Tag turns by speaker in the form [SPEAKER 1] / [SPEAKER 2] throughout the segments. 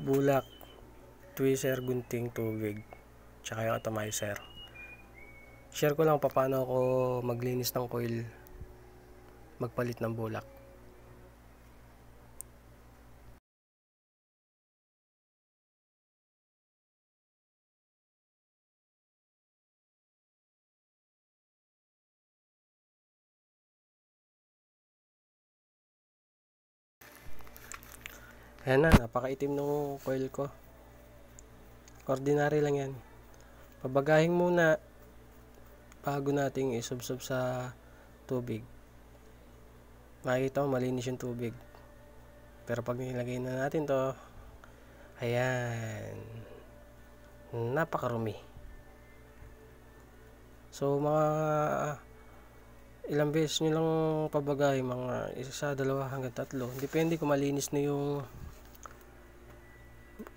[SPEAKER 1] bulak, tweezer, gunting, tubig, tsaka yung atomizer. Share ko lang paano ako maglinis ng coil, magpalit ng bulak. Ayan na, napakaitim ng coil ko. Ordinary lang yan. Pabagahin muna bago nating isubsob sa tubig. Makikita mo malinis yung tubig. Pero pag nilagay na natin to, ayan, napakarumi. So mga ilang beses nyo lang pabagay, mga isa, dalawa hanggang tatlo. Depende kung malinis na yung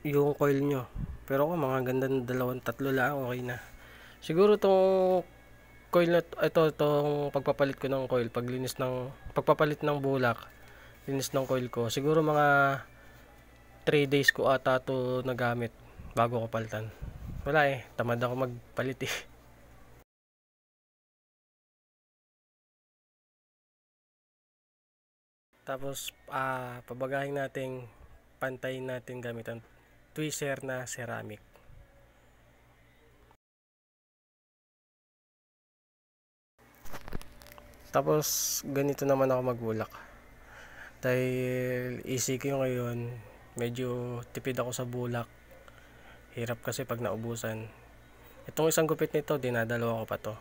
[SPEAKER 1] yung coil nyo pero kung mga ganda ng dalawang tatlo lang okay na siguro tong coil na ito tong pagpapalit ko ng coil paglinis ng pagpapalit ng bulak linis ng coil ko siguro mga 3 days ko ata to nagamit bago ko palitan wala eh tamad ako magpalit eh tapos uh, pabagahin natin pantayin natin gamit ang tweezer na ceramic. Tapos ganito naman ako magbulak. Dahil ko ngayon, medyo tipid ako sa bulak. Hirap kasi pag naubusan. Itong isang gupit nito, dinadalawa ko pa to.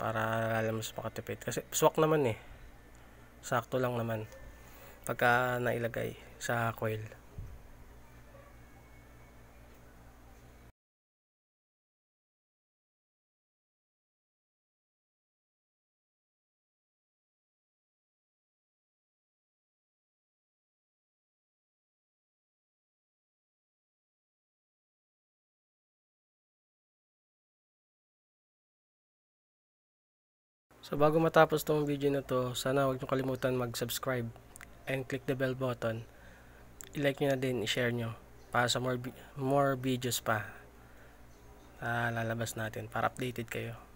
[SPEAKER 1] Para alam mas makatipid. Kasi swak naman eh. Sakto lang naman pagka nailagay sa coil So bago matapos tong video na to, sana huwag nyo kalimutan mag-subscribe and click the bell button. I-like nyo na din, i-share nyo para sa more, more videos pa uh, lalabas natin para updated kayo.